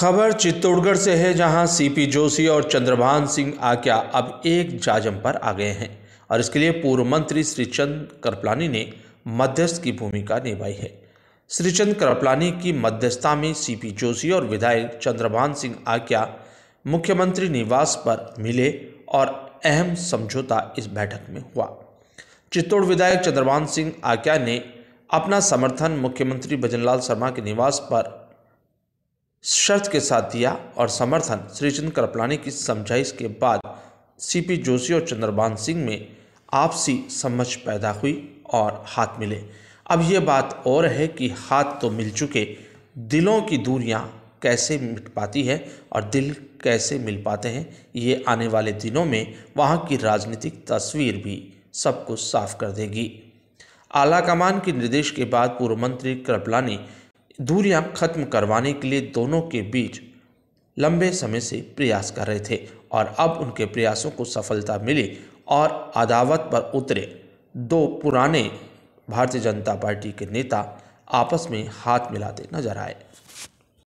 खबर चित्तौड़गढ़ से है जहां सीपी जोशी और चंद्रभान सिंह आक्या अब एक जाजम पर आ गए हैं और इसके लिए पूर्व मंत्री श्रीचंद कृपलानी ने मध्यस्थ की भूमिका निभाई है श्रीचंद कृपलानी की मध्यस्थता में सीपी जोशी और विधायक चंद्रभान सिंह आक्या मुख्यमंत्री निवास पर मिले और अहम समझौता इस बैठक में हुआ चित्तौड़ विधायक चंद्रभान सिंह आक्या ने अपना समर्थन मुख्यमंत्री भजनलाल शर्मा के निवास पर शर्त के साथ दिया और समर्थन श्रीचंद कृपलानी की समझाइश के बाद सीपी जोशी और चंद्रबान सिंह में आपसी समझ पैदा हुई और हाथ मिले अब ये बात और है कि हाथ तो मिल चुके दिलों की दूरियां कैसे मिट पाती है और दिल कैसे मिल पाते हैं ये आने वाले दिनों में वहाँ की राजनीतिक तस्वीर भी सब कुछ साफ कर देगी आला कमान के निर्देश के बाद पूर्व मंत्री कृपलानी दूरियां खत्म करवाने के लिए दोनों के बीच लंबे समय से प्रयास कर रहे थे और अब उनके प्रयासों को सफलता मिली और अदावत पर उतरे दो पुराने भारतीय जनता पार्टी के नेता आपस में हाथ मिलाते नजर आए